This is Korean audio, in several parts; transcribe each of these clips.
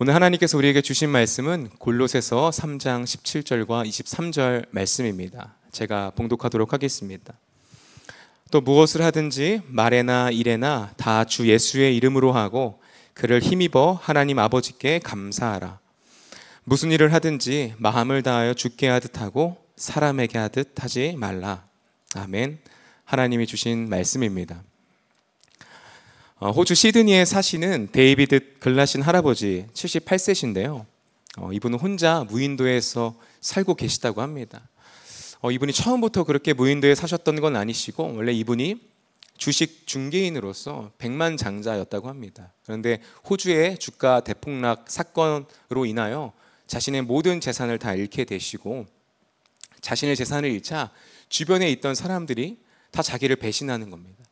오늘 하나님께서 우리에게 주신 말씀은 골로새서 3장 17절과 23절 말씀입니다. 제가 봉독하도록 하겠습니다. 또 무엇을 하든지 말에나 일에나 다 주 예수의 이름으로 하고 그를 힘입어 하나님 아버지께 감사하라. 무슨 일을 하든지 마음을 다하여 죽게 하듯 하고 사람에게 하듯 하지 말라. 아멘. 하나님이 주신 말씀입니다. 어, 호주 시드니에 사시는 데이비드 글라신 할아버지 78세신데요. 어, 이분은 혼자 무인도에서 살고 계시다고 합니다. 어, 이분이 처음부터 그렇게 무인도에 사셨던 건 아니시고 원래 이분이 주식 중개인으로서 백만 장자였다고 합니다. 그런데 호주의 주가 대폭락 사건으로 인하여 자신의 모든 재산을 다 잃게 되시고 자신의 재산을 잃자 주변에 있던 사람들이 다 자기를 배신하는 겁니다.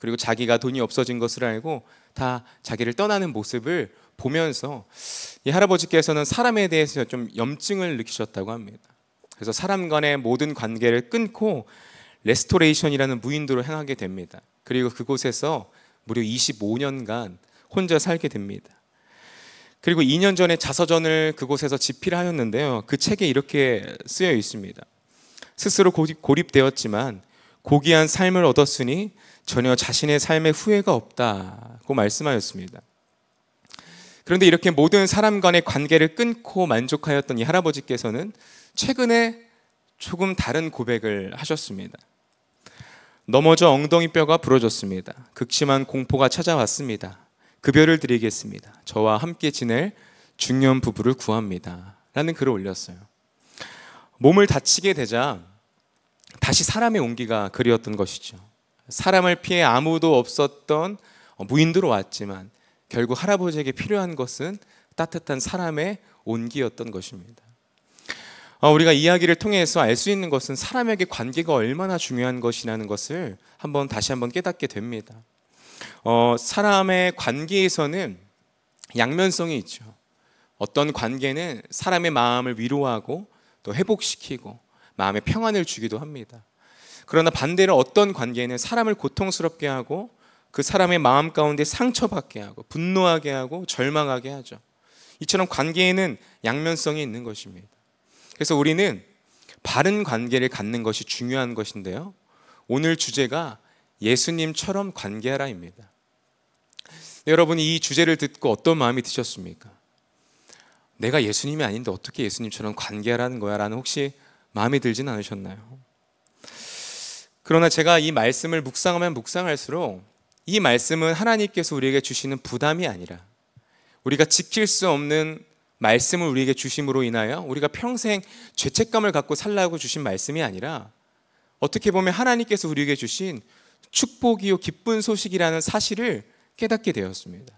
그리고 자기가 돈이 없어진 것을 알고 다 자기를 떠나는 모습을 보면서 이 할아버지께서는 사람에 대해서 좀 염증을 느끼셨다고 합니다. 그래서 사람 간의 모든 관계를 끊고 레스토레이션이라는 무인도로 향하게 됩니다. 그리고 그곳에서 무려 25년간 혼자 살게 됩니다. 그리고 2년 전에 자서전을 그곳에서 집필하였는데요. 그 책에 이렇게 쓰여 있습니다. 스스로 고립되었지만 고귀한 삶을 얻었으니 전혀 자신의 삶에 후회가 없다고 말씀하였습니다. 그런데 이렇게 모든 사람 간의 관계를 끊고 만족하였던 이 할아버지께서는 최근에 조금 다른 고백을 하셨습니다. 넘어져 엉덩이 뼈가 부러졌습니다. 극심한 공포가 찾아왔습니다. 급여를 드리겠습니다. 저와 함께 지낼 중년 부부를 구합니다. 라는 글을 올렸어요. 몸을 다치게 되자 다시 사람의 온기가 그리웠던 것이죠. 사람을 피해 아무도 없었던 어, 무인도로 왔지만 결국 할아버지에게 필요한 것은 따뜻한 사람의 온기였던 것입니다. 어, 우리가 이야기를 통해서 알 수 있는 것은 사람에게 관계가 얼마나 중요한 것이라는 것을 한번 다시 한번 깨닫게 됩니다. 어, 사람의 관계에서는 양면성이 있죠. 어떤 관계는 사람의 마음을 위로하고 또 회복시키고 마음의 평안을 주기도 합니다. 그러나 반대로 어떤 관계는 사람을 고통스럽게 하고 그 사람의 마음 가운데 상처받게 하고 분노하게 하고 절망하게 하죠. 이처럼 관계에는 양면성이 있는 것입니다. 그래서 우리는 바른 관계를 갖는 것이 중요한 것인데요. 오늘 주제가 예수님처럼 관계하라입니다. 여러분이 이 주제를 듣고 어떤 마음이 드셨습니까? 내가 예수님이 아닌데 어떻게 예수님처럼 관계하라는 거야? 라는 혹시 마음에 들진 않으셨나요? 그러나 제가 이 말씀을 묵상하면 묵상할수록 이 말씀은 하나님께서 우리에게 주시는 부담이 아니라 우리가 지킬 수 없는 말씀을 우리에게 주심으로 인하여 우리가 평생 죄책감을 갖고 살라고 주신 말씀이 아니라 어떻게 보면 하나님께서 우리에게 주신 축복이요 기쁜 소식이라는 사실을 깨닫게 되었습니다.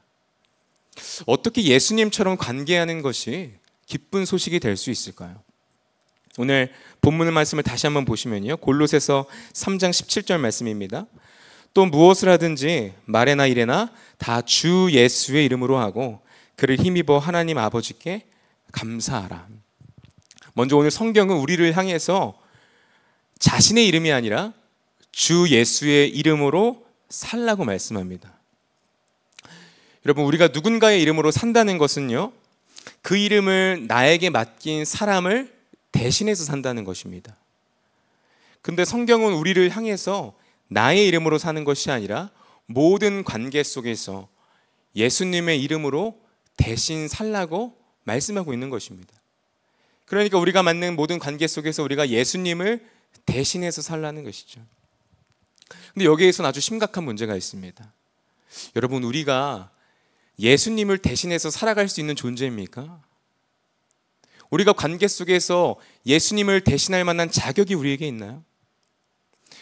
어떻게 예수님처럼 관계하는 것이 기쁜 소식이 될 수 있을까요? 오늘 본문의 말씀을 다시 한번 보시면요. 골로새서 3장 17절 말씀입니다. 또 무엇을 하든지 말에나 일에나 다 주 예수의 이름으로 하고 그를 힘입어 하나님 아버지께 감사하라. 먼저 오늘 성경은 우리를 향해서 자신의 이름이 아니라 주 예수의 이름으로 살라고 말씀합니다. 여러분, 우리가 누군가의 이름으로 산다는 것은요, 그 이름을 나에게 맡긴 사람을 대신해서 산다는 것입니다. 근데 성경은 우리를 향해서 나의 이름으로 사는 것이 아니라 모든 관계 속에서 예수님의 이름으로 대신 살라고 말씀하고 있는 것입니다. 그러니까 우리가 만난 모든 관계 속에서 우리가 예수님을 대신해서 살라는 것이죠. 근데 여기에선 아주 심각한 문제가 있습니다. 여러분, 우리가 예수님을 대신해서 살아갈 수 있는 존재입니까? 우리가 관계 속에서 예수님을 대신할 만한 자격이 우리에게 있나요?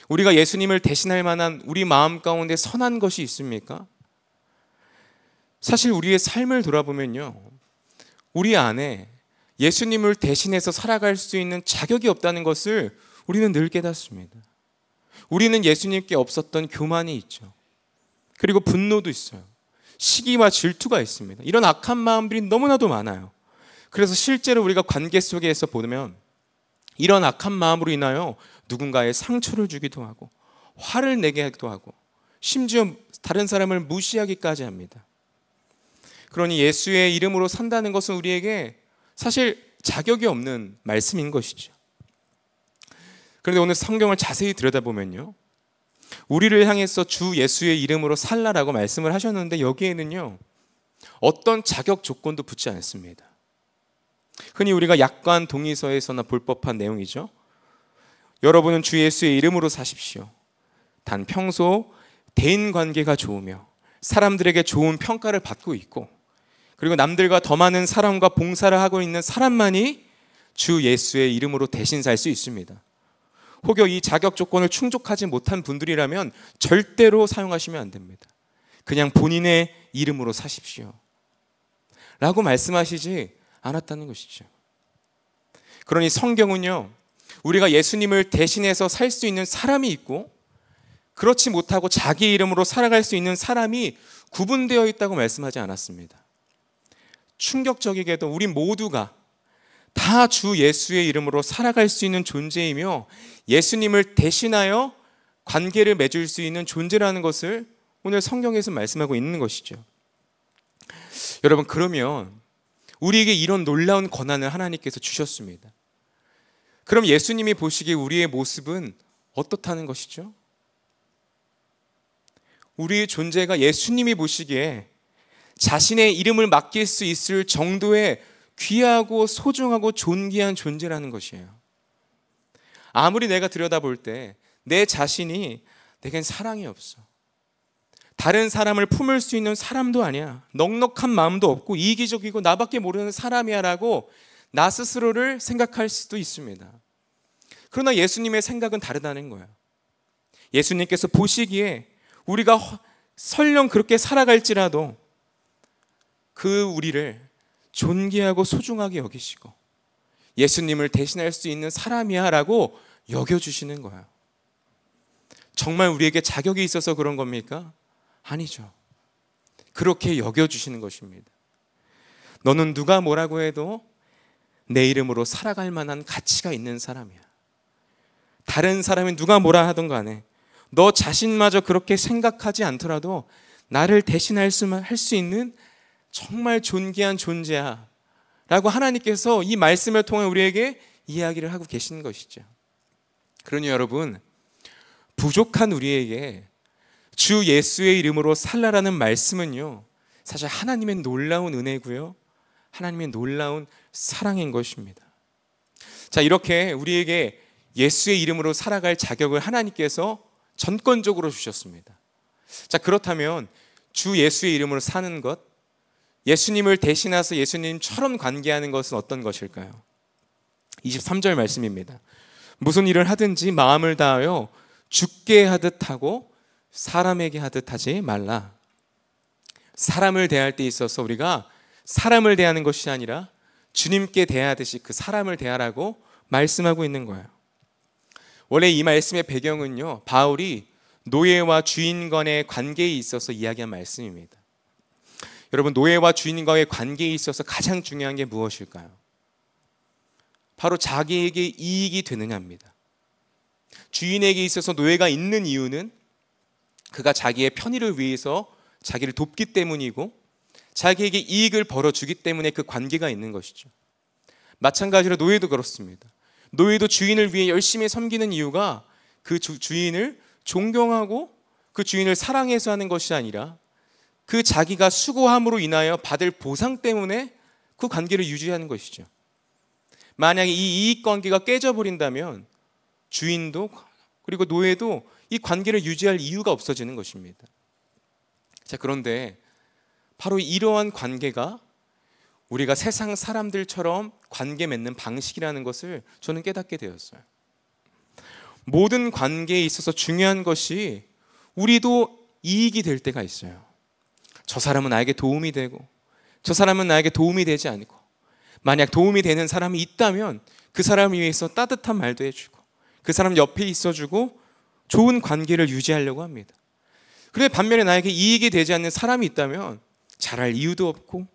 우리가 예수님을 대신할 만한 우리 마음 가운데 선한 것이 있습니까? 사실 우리의 삶을 돌아보면요. 우리 안에 예수님을 대신해서 살아갈 수 있는 자격이 없다는 것을 우리는 늘 깨닫습니다. 우리는 예수님께 없었던 교만이 있죠. 그리고 분노도 있어요. 시기와 질투가 있습니다. 이런 악한 마음들이 너무나도 많아요. 그래서 실제로 우리가 관계 속에서 보면 이런 악한 마음으로 인하여 누군가의 상처를 주기도 하고 화를 내게 하기도 하고 심지어 다른 사람을 무시하기까지 합니다. 그러니 예수의 이름으로 산다는 것은 우리에게 사실 자격이 없는 말씀인 것이죠. 그런데 오늘 성경을 자세히 들여다보면요. 우리를 향해서 주 예수의 이름으로 살라라고 말씀을 하셨는데 여기에는요. 어떤 자격 조건도 붙지 않습니다. 흔히 우리가 약관 동의서에서나 볼 법한 내용이죠. 여러분은 주 예수의 이름으로 사십시오. 단 평소 대인 관계가 좋으며 사람들에게 좋은 평가를 받고 있고 그리고 남들과 더 많은 사람과 봉사를 하고 있는 사람만이 주 예수의 이름으로 대신 살 수 있습니다. 혹여 이 자격 조건을 충족하지 못한 분들이라면 절대로 사용하시면 안 됩니다. 그냥 본인의 이름으로 사십시오. 라고 말씀하시지 않았다는 것이죠. 그러니 성경은요, 우리가 예수님을 대신해서 살 수 있는 사람이 있고, 그렇지 못하고 자기 이름으로 살아갈 수 있는 사람이 구분되어 있다고 말씀하지 않았습니다. 충격적이게도 우리 모두가 다 주 예수의 이름으로 살아갈 수 있는 존재이며 예수님을 대신하여 관계를 맺을 수 있는 존재라는 것을 오늘 성경에서 말씀하고 있는 것이죠. 여러분, 그러면 우리에게 이런 놀라운 권한을 하나님께서 주셨습니다. 그럼 예수님이 보시기에 우리의 모습은 어떻다는 것이죠? 우리의 존재가 예수님이 보시기에 자신의 이름을 맡길 수 있을 정도의 귀하고 소중하고 존귀한 존재라는 것이에요. 아무리 내가 들여다볼 때 내 자신이 내겐 사랑이 없어. 다른 사람을 품을 수 있는 사람도 아니야. 넉넉한 마음도 없고 이기적이고 나밖에 모르는 사람이야라고 나 스스로를 생각할 수도 있습니다. 그러나 예수님의 생각은 다르다는 거예요. 예수님께서 보시기에 우리가 설령 그렇게 살아갈지라도 그 우리를 존귀하고 소중하게 여기시고 예수님을 대신할 수 있는 사람이야라고 여겨주시는 거예요. 정말 우리에게 자격이 있어서 그런 겁니까? 아니죠. 그렇게 여겨주시는 것입니다. 너는 누가 뭐라고 해도 내 이름으로 살아갈 만한 가치가 있는 사람이야. 다른 사람이 누가 뭐라 하던 간에 너 자신마저 그렇게 생각하지 않더라도 나를 대신할 수만 할 수 있는 정말 존귀한 존재야. 라고 하나님께서 이 말씀을 통해 우리에게 이야기를 하고 계신 것이죠. 그러니 여러분, 부족한 우리에게 주 예수의 이름으로 살라라는 말씀은요. 사실 하나님의 놀라운 은혜고요. 하나님의 놀라운 사랑인 것입니다. 자, 이렇게 우리에게 예수의 이름으로 살아갈 자격을 하나님께서 전권적으로 주셨습니다. 자, 그렇다면 주 예수의 이름으로 사는 것, 예수님을 대신해서 예수님처럼 관계하는 것은 어떤 것일까요? 23절 말씀입니다. 무슨 일을 하든지 마음을 다하여 죽게 하듯 하고 사람에게 하듯 하지 말라. 사람을 대할 때 있어서 우리가 사람을 대하는 것이 아니라 주님께 대하듯이 그 사람을 대하라고 말씀하고 있는 거예요. 원래 이 말씀의 배경은요, 바울이 노예와 주인간의 관계에 있어서 이야기한 말씀입니다. 여러분, 노예와 주인과의 관계에 있어서 가장 중요한 게 무엇일까요? 바로 자기에게 이익이 되느냐입니다. 주인에게 있어서 노예가 있는 이유는 그가 자기의 편의를 위해서 자기를 돕기 때문이고 자기에게 이익을 벌어주기 때문에 그 관계가 있는 것이죠. 마찬가지로 노예도 그렇습니다. 노예도 주인을 위해 열심히 섬기는 이유가 그 주, 주인을 존경하고 그 주인을 사랑해서 하는 것이 아니라 그 자기가 수고함으로 인하여 받을 보상 때문에 그 관계를 유지하는 것이죠. 만약에 이 이익 관계가 깨져버린다면 주인도 그리고 노예도 이 관계를 유지할 이유가 없어지는 것입니다. 자, 그런데 바로 이러한 관계가 우리가 세상 사람들처럼 관계 맺는 방식이라는 것을 저는 깨닫게 되었어요. 모든 관계에 있어서 중요한 것이 우리도 이익이 될 때가 있어요. 저 사람은 나에게 도움이 되고 저 사람은 나에게 도움이 되지 않고 만약 도움이 되는 사람이 있다면 그 사람을 위해서 따뜻한 말도 해주고 그 사람 옆에 있어주고 좋은 관계를 유지하려고 합니다. 그런데 반면에 나에게 이익이 되지 않는 사람이 있다면 잘할 이유도 없고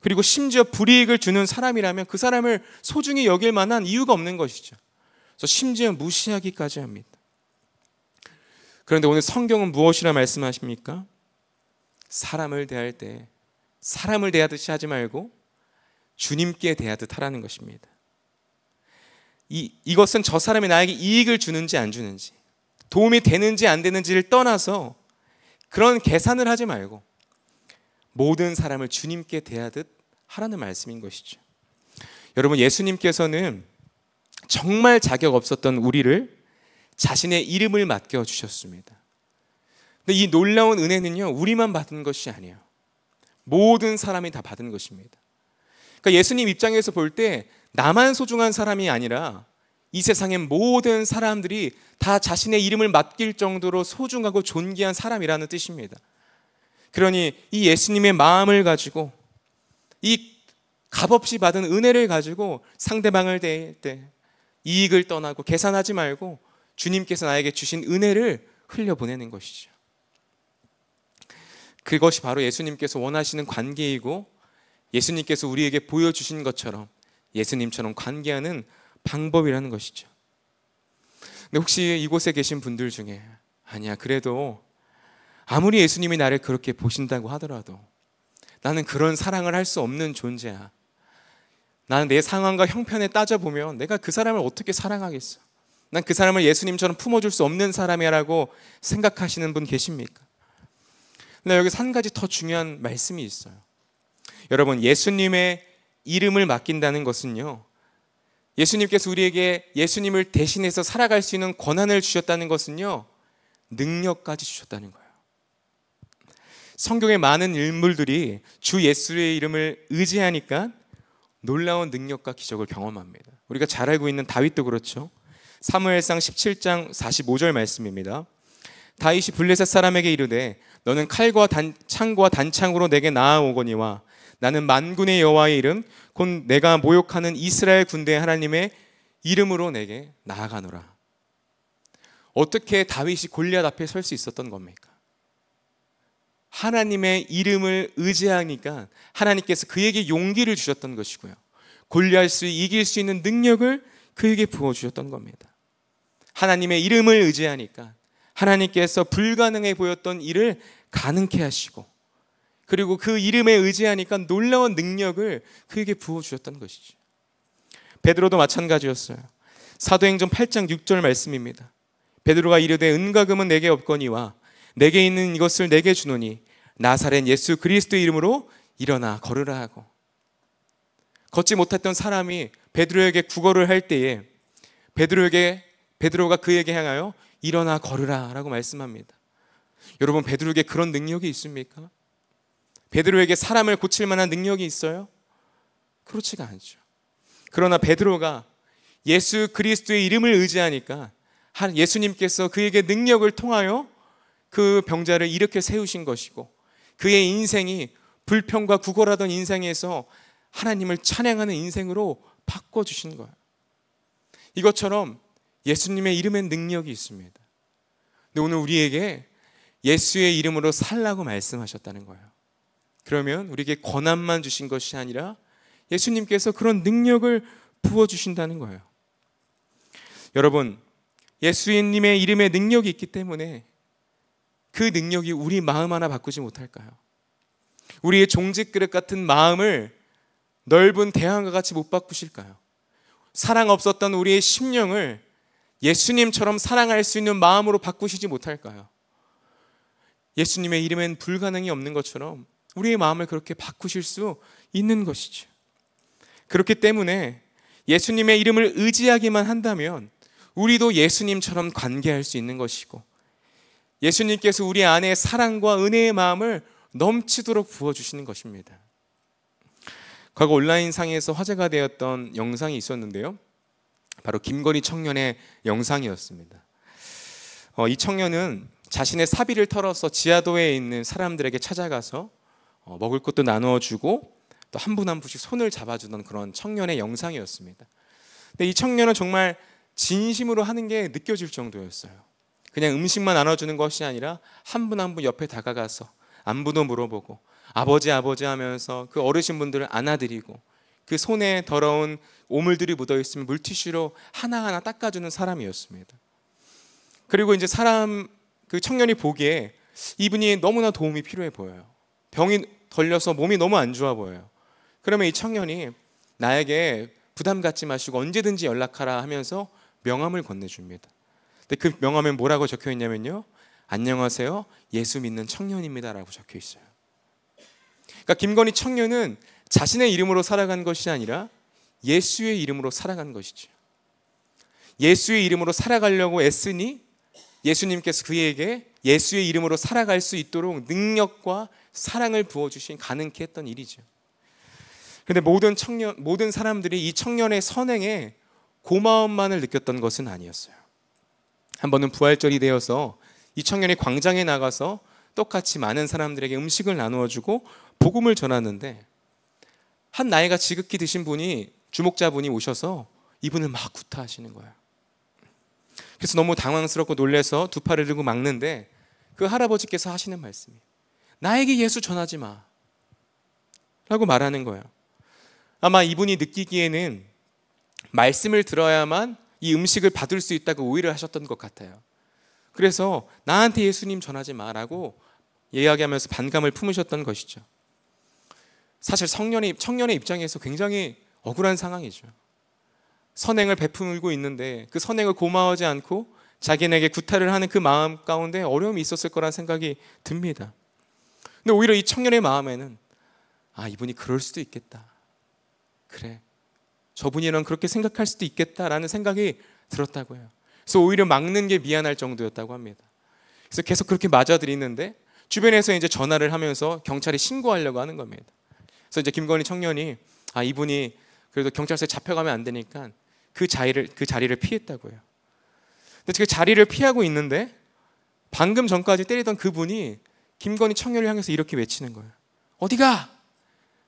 그리고 심지어 불이익을 주는 사람이라면 그 사람을 소중히 여길 만한 이유가 없는 것이죠. 그래서 심지어 무시하기까지 합니다. 그런데 오늘 성경은 무엇이라 말씀하십니까? 사람을 대할 때 사람을 대하듯이 하지 말고 주님께 대하듯 하라는 것입니다. 이, 이것은 저 사람이 나에게 이익을 주는지 안 주는지 도움이 되는지 안 되는지를 떠나서 그런 계산을 하지 말고 모든 사람을 주님께 대하듯 하라는 말씀인 것이죠. 여러분 예수님께서는 정말 자격 없었던 우리를 자신의 이름을 맡겨 주셨습니다. 근데 이 놀라운 은혜는요 우리만 받은 것이 아니에요. 모든 사람이 다 받은 것입니다. 그러니까 예수님 입장에서 볼 때 나만 소중한 사람이 아니라 이 세상의 모든 사람들이 다 자신의 이름을 맡길 정도로 소중하고 존귀한 사람이라는 뜻입니다. 그러니 이 예수님의 마음을 가지고 이 값없이 받은 은혜를 가지고 상대방을 대할 때 이익을 떠나고 계산하지 말고 주님께서 나에게 주신 은혜를 흘려보내는 것이죠. 그것이 바로 예수님께서 원하시는 관계이고 예수님께서 우리에게 보여주신 것처럼 예수님처럼 관계하는 방법이라는 것이죠. 근데 혹시 이곳에 계신 분들 중에 아니야 그래도 아무리 예수님이 나를 그렇게 보신다고 하더라도 나는 그런 사랑을 할 수 없는 존재야. 나는 내 상황과 형편에 따져보면 내가 그 사람을 어떻게 사랑하겠어? 난 그 사람을 예수님처럼 품어줄 수 없는 사람이라고 생각하시는 분 계십니까? 근데 여기서 한 가지 더 중요한 말씀이 있어요. 여러분, 예수님의 이름을 맡긴다는 것은요, 예수님께서 우리에게 예수님을 대신해서 살아갈 수 있는 권한을 주셨다는 것은요, 능력까지 주셨다는 거예요. 성경의 많은 인물들이 주 예수의 이름을 의지하니까 놀라운 능력과 기적을 경험합니다. 우리가 잘 알고 있는 다윗도 그렇죠. 사무엘상 17장 45절 말씀입니다. 다윗이 블레셋 사람에게 이르되 너는 칼과 단, 창과 단창으로 내게 나아오거니와 나는 만군의 여호와의 이름 곧 내가 모욕하는 이스라엘 군대 의 하나님의 이름으로 내게 나아가노라. 어떻게 다윗이 골리앗 앞에 설 수 있었던 겁니까? 하나님의 이름을 의지하니까 하나님께서 그에게 용기를 주셨던 것이고요. 골리앗수 이길 수 있는 능력을 그에게 부어 주셨던 겁니다. 하나님의 이름을 의지하니까 하나님께서 불가능해 보였던 일을 가능케 하시고 그리고 그 이름에 의지하니까 놀라운 능력을 그에게 부어주셨다는 것이죠. 베드로도 마찬가지였어요. 사도행전 8장 6절 말씀입니다. 베드로가 이르되 은과금은 내게 없거니와 내게 있는 이것을 내게 주노니 나사렛 예수 그리스도 이름으로 일어나 걸으라 하고 걷지 못했던 사람이 베드로에게 구걸을 할 때에 베드로에게 베드로가 그에게 향하여 일어나 걸으라라고 말씀합니다. 여러분 베드로에게 그런 능력이 있습니까? 베드로에게 사람을 고칠 만한 능력이 있어요? 그렇지가 않죠. 그러나 베드로가 예수 그리스도의 이름을 의지하니까 예수님께서 그에게 능력을 통하여 그 병자를 이렇게 세우신 것이고 그의 인생이 불평과 구걸하던 인생에서 하나님을 찬양하는 인생으로 바꿔주신 거예요. 이것처럼 예수님의 이름엔 능력이 있습니다. 근데 오늘 우리에게 예수의 이름으로 살라고 말씀하셨다는 거예요. 그러면 우리에게 권한만 주신 것이 아니라 예수님께서 그런 능력을 부어 주신다는 거예요. 여러분, 예수님의 이름에 능력이 있기 때문에 그 능력이 우리 마음 하나 바꾸지 못할까요? 우리의 종직 그릇 같은 마음을 넓은 대항과 같이 못 바꾸실까요? 사랑 없었던 우리의 심령을 예수님처럼 사랑할 수 있는 마음으로 바꾸시지 못할까요? 예수님의 이름엔 불가능이 없는 것처럼 우리의 마음을 그렇게 바꾸실 수 있는 것이죠. 그렇기 때문에 예수님의 이름을 의지하기만 한다면 우리도 예수님처럼 관계할 수 있는 것이고 예수님께서 우리 안에 사랑과 은혜의 마음을 넘치도록 부어주시는 것입니다. 과거 온라인상에서 화제가 되었던 영상이 있었는데요. 바로 김건희 청년의 영상이었습니다. 어, 이 청년은 자신의 사비를 털어서 지하도에 있는 사람들에게 찾아가서 어, 먹을 것도 나누어 주고 또 한 분 한 분씩 손을 잡아주는 그런 청년의 영상이었습니다. 근데 이 청년은 정말 진심으로 하는 게 느껴질 정도였어요. 그냥 음식만 나눠주는 것이 아니라 한 분 한 분 옆에 다가가서 안부도 물어보고 아버지 아버지 하면서 그 어르신 분들을 안아드리고 그 손에 더러운 오물들이 묻어 있으면 물티슈로 하나하나 닦아주는 사람이었습니다. 그리고 이제 사람 그 청년이 보기에 이분이 너무나 도움이 필요해 보여요. 병이 걸려서 몸이 너무 안 좋아 보여요. 그러면 이 청년이 나에게 부담 갖지 마시고 언제든지 연락하라 하면서 명함을 건네줍니다. 근데 그 명함에 뭐라고 적혀 있냐면요. 안녕하세요. 예수 믿는 청년입니다라고 적혀 있어요. 그러니까 김건희 청년은 자신의 이름으로 살아간 것이 아니라 예수의 이름으로 살아간 것이죠. 예수의 이름으로 살아가려고 애쓰니 예수님께서 그에게 예수의 이름으로 살아갈 수 있도록 능력과 사랑을 부어주신 가능케 했던 일이죠. 근데 모든 청년, 모든 사람들이 이 청년의 선행에 고마움만을 느꼈던 것은 아니었어요. 한 번은 부활절이 되어서 이 청년이 광장에 나가서 똑같이 많은 사람들에게 음식을 나누어주고 복음을 전하는데 한 나이가 지극히 드신 분이 주목자분이 오셔서 이분을 막 구타하시는 거예요. 그래서 너무 당황스럽고 놀래서 두 팔을 들고 막는데 그 할아버지께서 하시는 말씀이 나에게 예수 전하지 마. 라고 말하는 거예요. 아마 이분이 느끼기에는 말씀을 들어야만 이 음식을 받을 수 있다고 오해를 하셨던 것 같아요. 그래서 나한테 예수님 전하지 마라고 이야기하면서 반감을 품으셨던 것이죠. 사실 성년의, 청년의 입장에서 굉장히 억울한 상황이죠. 선행을 베풀고 있는데 그 선행을 고마워하지 않고 자기에게 구타를 하는 그 마음 가운데 어려움이 있었을 거란 생각이 듭니다. 근데 오히려 이 청년의 마음에는 아, 이분이 그럴 수도 있겠다. 그래. 저분이랑 그렇게 생각할 수도 있겠다라는 생각이 들었다고 해요. 그래서 오히려 막는 게 미안할 정도였다고 합니다. 그래서 계속 그렇게 맞아들이는데 주변에서 이제 전화를 하면서 경찰에 신고하려고 하는 겁니다. 그래서 이제 김건희 청년이 아 이분이 그래도 경찰서에 잡혀가면 안 되니까 그 자리를 그 자리를 피했다고요. 근데 그 자리를 피하고 있는데 방금 전까지 때리던 그분이 김건희 청년을 향해서 이렇게 외치는 거예요. 어디가?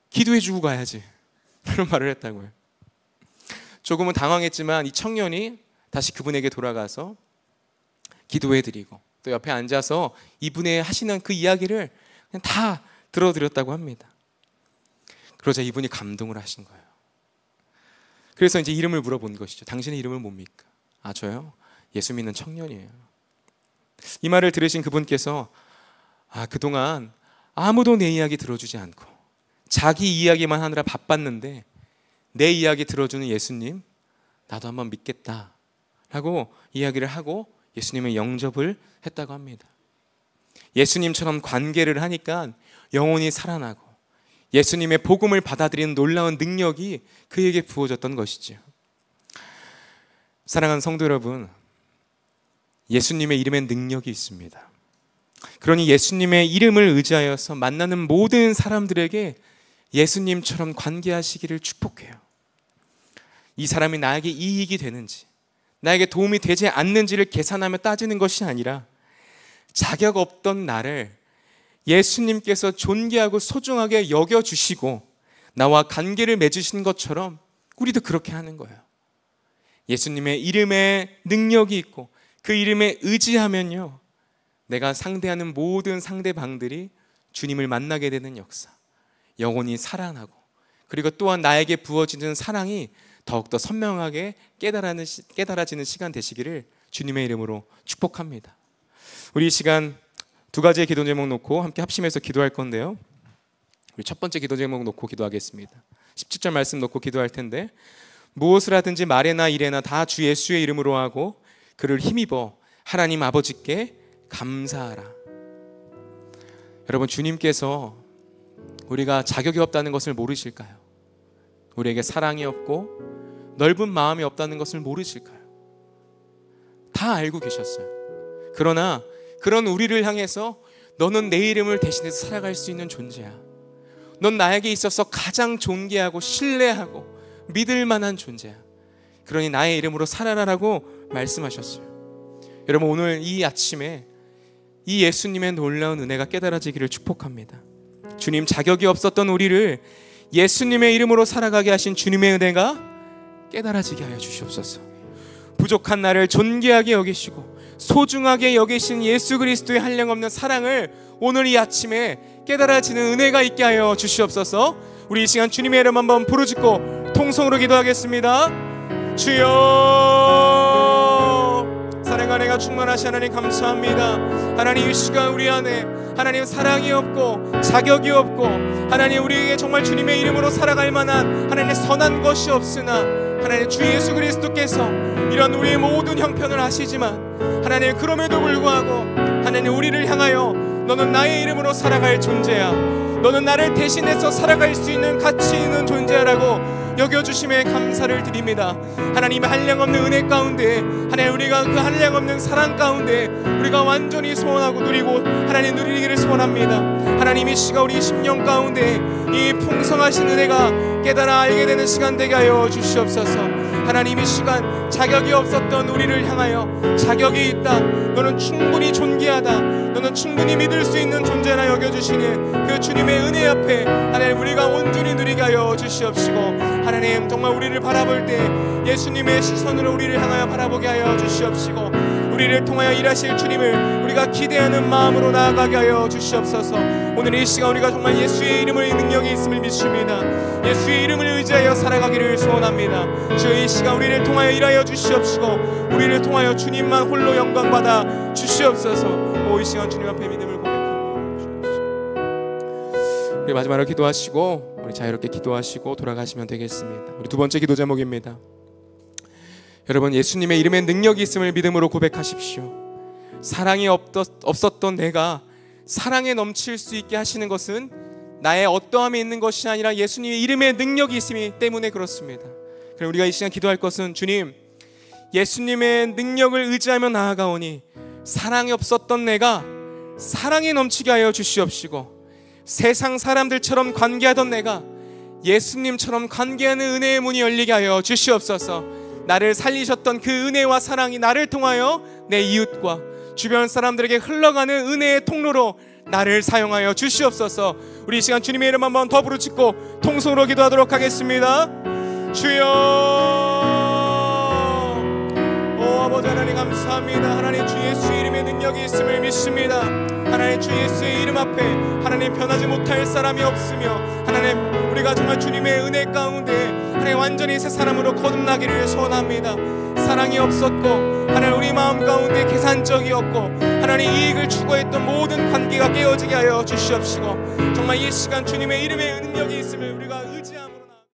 기도해주고 가야지. 그런 말을 했다고요. 조금은 당황했지만 이 청년이 다시 그분에게 돌아가서 기도해드리고 또 옆에 앉아서 이분의 하시는 그 이야기를 그냥 다 들어드렸다고 합니다. 그러자 이분이 감동을 하신 거예요. 그래서 이제 이름을 물어본 것이죠. 당신의 이름은 뭡니까? 아, 저요? 예수 믿는 청년이에요. 이 말을 들으신 그분께서 아, 그동안 아무도 내 이야기 들어주지 않고 자기 이야기만 하느라 바빴는데 내 이야기 들어주는 예수님, 나도 한번 믿겠다. 라고 이야기를 하고 예수님의 영접을 했다고 합니다. 예수님처럼 관계를 하니까 영혼이 살아나고 예수님의 복음을 받아들이는 놀라운 능력이 그에게 부어졌던 것이지요. 사랑하는 성도 여러분, 예수님의 이름엔 능력이 있습니다. 그러니 예수님의 이름을 의지하여서 만나는 모든 사람들에게 예수님처럼 관계하시기를 축복해요. 이 사람이 나에게 이익이 되는지, 나에게 도움이 되지 않는지를 계산하며 따지는 것이 아니라 자격 없던 나를 예수님께서 존귀하고 소중하게 여겨주시고 나와 관계를 맺으신 것처럼 우리도 그렇게 하는 거예요. 예수님의 이름에 능력이 있고 그 이름에 의지하면요. 내가 상대하는 모든 상대방들이 주님을 만나게 되는 역사. 영혼이 살아나고 그리고 또한 나에게 부어지는 사랑이 더욱더 선명하게 깨달아지는 시간 되시기를 주님의 이름으로 축복합니다. 우리 이 시간 두 가지의 기도 제목 놓고 함께 합심해서 기도할 건데요. 우리 첫 번째 기도 제목 놓고 기도하겠습니다. 17절 말씀 놓고 기도할 텐데 무엇을 하든지 말에나 일에나 다 주 예수의 이름으로 하고 그를 힘입어 하나님 아버지께 감사하라. 여러분 주님께서 우리가 자격이 없다는 것을 모르실까요? 우리에게 사랑이 없고 넓은 마음이 없다는 것을 모르실까요? 다 알고 계셨어요. 그러나 그런 우리를 향해서 너는 내 이름을 대신해서 살아갈 수 있는 존재야. 넌 나에게 있어서 가장 존귀하고 신뢰하고 믿을 만한 존재야. 그러니 나의 이름으로 살아라라고 말씀하셨어요. 여러분 오늘 이 아침에 이 예수님의 놀라운 은혜가 깨달아지기를 축복합니다. 주님 자격이 없었던 우리를 예수님의 이름으로 살아가게 하신 주님의 은혜가 깨달아지게 하여 주시옵소서. 부족한 나를 존귀하게 여기시고 소중하게 여기신 예수 그리스도의 한량 없는 사랑을 오늘 이 아침에 깨달아지는 은혜가 있게 하여 주시옵소서. 우리 이 시간 주님의 이름 한번 부르짖고 통성으로 기도하겠습니다. 주여 은혜가 충만하신 하나님 감사합니다. 하나님 이 시간 우리 안에 하나님 사랑이 없고 자격이 없고 하나님 우리에게 정말 주님의 이름으로 살아갈 만한 하나님의 선한 것이 없으나 하나님 주 예수 그리스도께서 이런 우리의 모든 형편을 아시지만 하나님 그럼에도 불구하고 하나님 우리를 향하여 너는 나의 이름으로 살아갈 존재야. 너는 나를 대신해서 살아갈 수 있는 가치 있는 존재라고 여겨주심에 감사를 드립니다. 하나님 한량없는 은혜 가운데 하나님 우리가 그 한량없는 사랑 가운데 우리가 완전히 소원하고 누리고 하나님 누리기를 소원합니다. 하나님 이 시가 우리 심령 가운데 이 풍성하신 은혜가 깨달아 알게 되는 시간 되게 하여 주시옵소서. 하나님 이 시간 자격이 없었던 우리를 향하여 자격이 있다. 너는 충분히 존귀하다. 너는 충분히 믿을 수 있는 존재나 여겨주시는 그 주님의 하나님의 은혜 앞에 하나님 우리가 온전히 누리게 하여 주시옵시고 하나님 정말 우리를 바라볼 때 예수님의 시선으로 우리를 향하여 바라보게 하여 주시옵시고 우리를 통하여 일하실 주님을 우리가 기대하는 마음으로 나아가게 하여 주시옵소서 오늘 이 시간 우리가 정말 예수의 이름을 능력이 있음을 믿습니다 예수의 이름을 의지하여 살아가기를 소원합니다 주여 이 시간 우리를 통하여 일하여 주시옵시고 우리를 통하여 주님만 홀로 영광받아 주시옵소서 오이 시간 주님 앞에 믿음을 우리 마지막으로 기도하시고 우리 자유롭게 기도하시고 돌아가시면 되겠습니다. 우리 두 번째 기도 제목입니다. 여러분 예수님의 이름에 능력이 있음을 믿음으로 고백하십시오. 사랑이 없었던 내가 사랑에 넘칠 수 있게 하시는 것은 나의 어떠함에 있는 것이 아니라 예수님의 이름에 능력이 있음이 때문에 그렇습니다. 그럼 우리가 이 시간 기도할 것은 주님 예수님의 능력을 의지하며 나아가오니 사랑이 없었던 내가 사랑에 넘치게 하여 주시옵시고 세상 사람들처럼 관계하던 내가 예수님처럼 관계하는 은혜의 문이 열리게 하여 주시옵소서. 나를 살리셨던 그 은혜와 사랑이 나를 통하여 내 이웃과 주변 사람들에게 흘러가는 은혜의 통로로 나를 사용하여 주시옵소서. 우리 시간 주님의 이름 한번 더 부르짖고 통성으로 기도하도록 하겠습니다. 주여 아버지 하나님 감사합니다 하나님 주 예수 이름의 능력이 있음을 믿습니다 하나님 주 예수의 이름 앞에 하나님 변하지 못할 사람이 없으며 하나님 우리가 정말 주님의 은혜 가운데 하나님 완전히 새 사람으로 거듭나기를 소원합니다 사랑이 없었고 하나님 우리 마음 가운데 계산적이었고 하나님 이익을 추구했던 모든 관계가 깨어지게 하여 주시옵시고 정말 이 시간 주님의 이름의 능력이 있음을 우리가 의지합니다